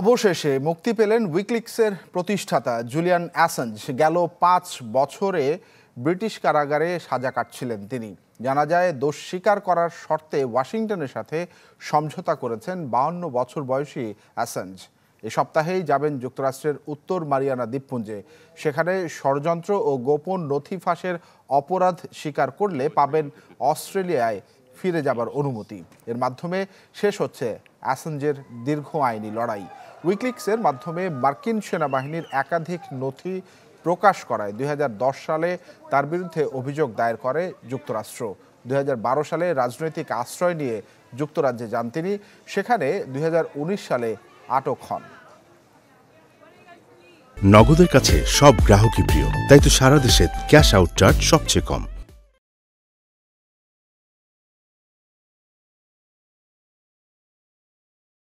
অবশেষে মুক্তি পেলেন উইকলিক্সের প্রতিষ্ঠাতা জুলিয়ান অ্যাসেঞ্জ গেল পাঁচ বছরে ব্রিটিশ কারাগারে সাজা কাটছিলেন তিনি জানা যায় দোষ স্বীকার করার শর্তে ওয়াশিংটনের সাথে সমঝোতা করেছেন বাউন্ন বছর বয়সী অ্যাসেঞ্জ এ সপ্তাহেই যাবেন যুক্তরাষ্ট্রের উত্তর মারিয়ানা দ্বীপপুঞ্জে সেখানে ষড়যন্ত্র ও গোপন নথি ফাঁসের অপরাধ স্বীকার করলে পাবেন অস্ট্রেলিয়ায় ফিরে যাবার অনুমতি এর মাধ্যমে শেষ হচ্ছে অ্যাসেঞ্জের দীর্ঘ আইনি লড়াই উইকলিক্সের মাধ্যমে মার্কিন সেনাবাহিনীর একাধিক নথি প্রকাশ করায় দুই সালে তার বিরুদ্ধে অভিযোগ দায়ের করে যুক্তরাষ্ট্র দুই সালে রাজনৈতিক আশ্রয় নিয়ে যুক্তরাজ্যে যান তিনি সেখানে দুই সালে আটক হন নগদের কাছে সব গ্রাহকই প্রিয় তাই তো সারা দেশে ক্যাশ আউট চার্জ সবচেয়ে কম